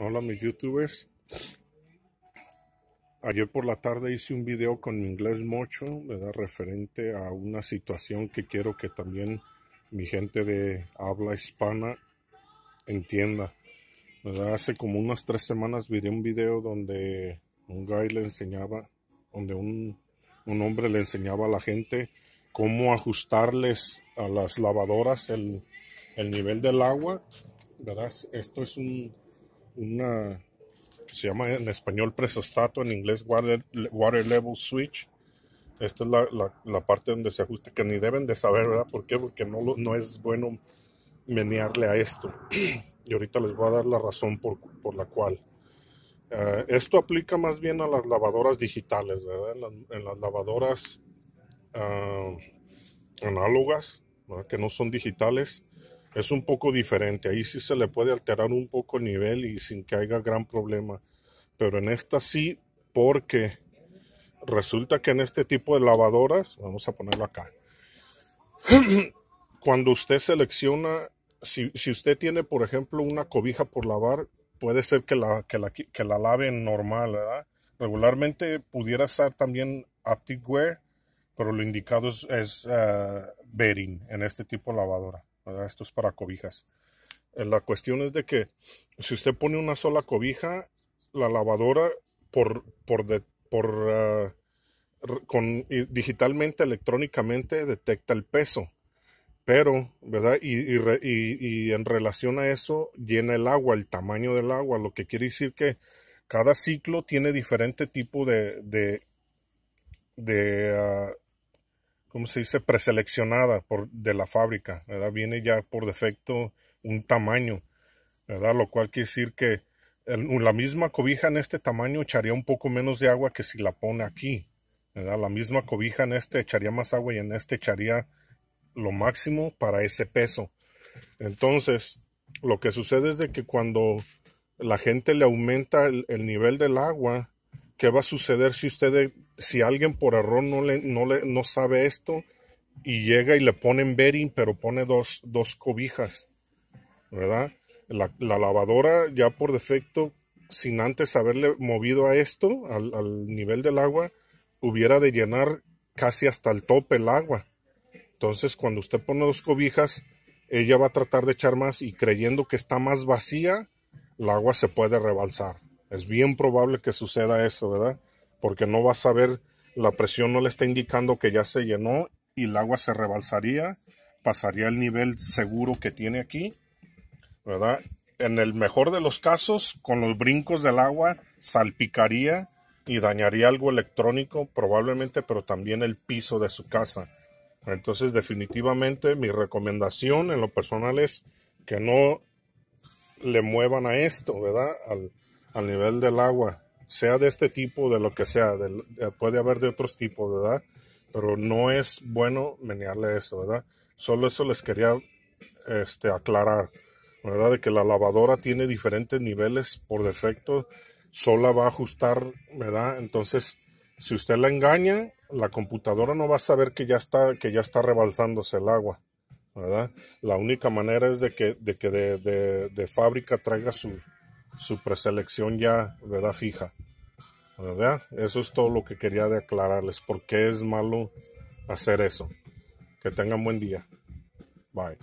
Hola mis youtubers. Ayer por la tarde hice un video con mi inglés mocho, ¿verdad? referente a una situación que quiero que también mi gente de habla hispana entienda. ¿verdad? Hace como unas tres semanas vi un video donde un guy le enseñaba, donde un, hombre le enseñaba a la gente cómo ajustarles a las lavadoras el, el nivel del agua. ¿verdad? Esto es un, una que se llama en español presostato, en inglés water, level switch. Esta es la, la, parte donde se ajusta, que ni deben de saber, ¿verdad? ¿Por qué? Porque no, no es bueno menearle a esto. Y ahorita les voy a dar la razón por, por la cual. Eh, esto aplica más bien a las lavadoras digitales, ¿verdad? En, las lavadoras ah, análogas, ¿verdad? que no son digitales, es un poco diferente. Ahí sí se le puede alterar un poco el nivel y sin que haya gran problema. Pero en esta sí, porque resulta que en este tipo de lavadoras, vamos a ponerlo acá, cuando usted selecciona, si, usted tiene, por ejemplo, una cobija por lavar, puede ser que la, que la, lave normal, Regularmente pudiera ser también Wear, pero lo indicado es, es eh, en este tipo de lavadora. Estos ah, Esto es para cobijas. Eh, la cuestión es de que si usted pone una sola cobija, la lavadora por, por, por ah, con, digitalmente, electrónicamente detecta el peso. Pero, ¿verdad? Y, en relación a eso, llena el agua, el tamaño del agua, lo que quiere decir que cada ciclo tiene diferente tipo de, de, ah, ¿Cómo se dice, preseleccionada por, de la fábrica, ¿verdad? Viene ya por defecto un tamaño, ¿verdad? Lo cual quiere decir que la misma cobija en este tamaño echaría un poco menos de agua que si la pone aquí, ¿verdad? La misma cobija en este echaría más agua y en este echaría lo máximo para ese peso. Entonces, lo que sucede es de que cuando la gente le aumenta el nivel del agua, ¿Qué va a suceder si usted, si alguien por error no, le, no, le, no sabe esto y llega y le ponen bedding, pero pone dos, cobijas, ¿verdad? La, lavadora ya por defecto, sin antes haberle movido a esto, al, al nivel del agua, hubiera de llenar casi hasta el tope el agua. Entonces, cuando usted pone dos cobijas, ella va a tratar de echar más y creyendo que está más vacía, el agua se puede rebalsar. Es bien probable que suceda eso, ¿verdad? Porque no vas a ver, la presión no le está indicando que ya se llenó y el agua se rebalsaría, pasaría el nivel seguro que tiene aquí, ¿verdad? En el mejor de los casos, con los brincos del agua, salpicaría y dañaría algo electrónico probablemente, pero también el piso de su casa. Entonces, definitivamente mi recomendación en lo personal es que no le muevan a esto, ¿verdad? Al, al nivel del agua, sea de este tipo, de lo que sea, eh, puede haber de otros tipos, ¿verdad? Pero no es bueno menearle eso, ¿verdad? Solo eso les quería este, aclarar, ¿verdad? De que la lavadora tiene diferentes niveles por defecto, sola va a ajustar, ¿verdad? Entonces, si usted la engaña, la computadora no va a saber que ya está, que ya está rebalsándose el agua. ¿verdad? La única manera es de que, de, que de fábrica traiga su, su preselección ya, ¿verdad? Fija. ¿Verdad? Eso es todo lo que quería de aclararles. ¿Por qué es malo hacer eso? Que tengan buen día. Bye.